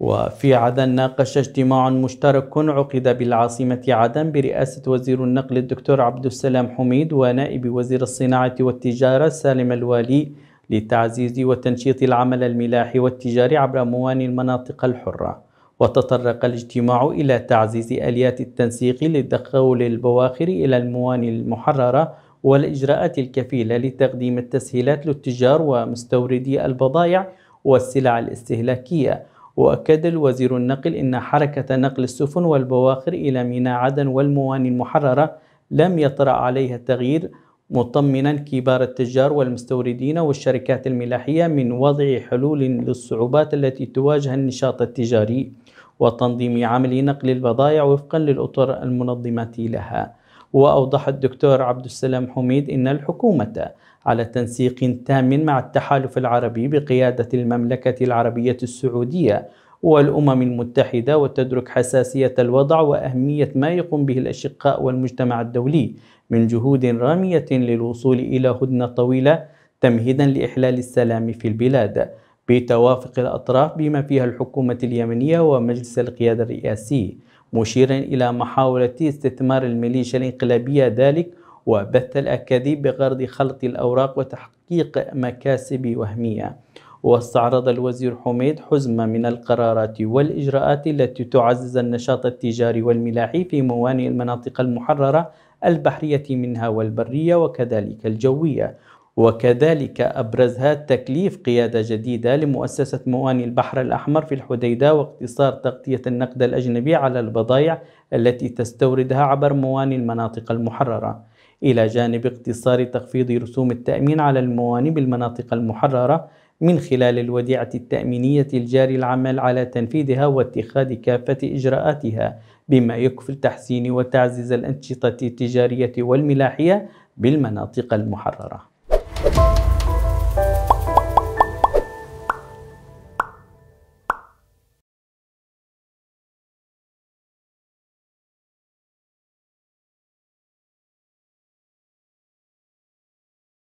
وفي عدن ناقش اجتماع مشترك عقد بالعاصمة عدن برئاسة وزير النقل الدكتور عبد السلام حميد ونائب وزير الصناعة والتجارة سالم الوالي لتعزيز وتنشيط العمل الملاحي والتجاري عبر موانئ المناطق الحرة وتطرق الاجتماع إلى تعزيز آليات التنسيق لتحول البواخر إلى الموانئ المحررة والإجراءات الكفيلة لتقديم التسهيلات للتجار ومستوردي البضائع والسلع الاستهلاكية وأكد الوزير النقل أن حركة نقل السفن والبواخر إلى ميناء عدن والمواني المحررة لم يطرأ عليها التغيير مطمنا كبار التجار والمستوردين والشركات الملاحية من وضع حلول للصعوبات التي تواجه النشاط التجاري وتنظيم عمل نقل البضائع وفقا للأطر المنظمة لها وأوضح الدكتور عبد السلام حميد إن الحكومة على تنسيق تام مع التحالف العربي بقيادة المملكة العربية السعودية والأمم المتحدة وتدرك حساسية الوضع وأهمية ما يقوم به الأشقاء والمجتمع الدولي من جهود رامية للوصول إلى هدنة طويلة تمهيدا لإحلال السلام في البلاد بتوافق الأطراف بما فيها الحكومة اليمنية ومجلس القيادة الرئاسي مشيرا إلى محاولة استثمار الميليشيا الانقلابية ذلك وبث الأكاذيب بغرض خلط الأوراق وتحقيق مكاسب وهمية واستعرض الوزير حميد حزمة من القرارات والإجراءات التي تعزز النشاط التجاري والملاحي في موانئ المناطق المحررة البحرية منها والبرية وكذلك الجوية وكذلك أبرزها تكليف قيادة جديدة لمؤسسة مواني البحر الأحمر في الحديدة واقتصار تغطية النقد الأجنبي على البضائع التي تستوردها عبر مواني المناطق المحررة إلى جانب اقتصار تخفيض رسوم التأمين على المواني بالمناطق المحررة من خلال الوديعة التأمينية الجاري العمل على تنفيذها واتخاذ كافة إجراءاتها بما يكفل تحسين وتعزيز الأنشطة التجارية والملاحية بالمناطق المحررة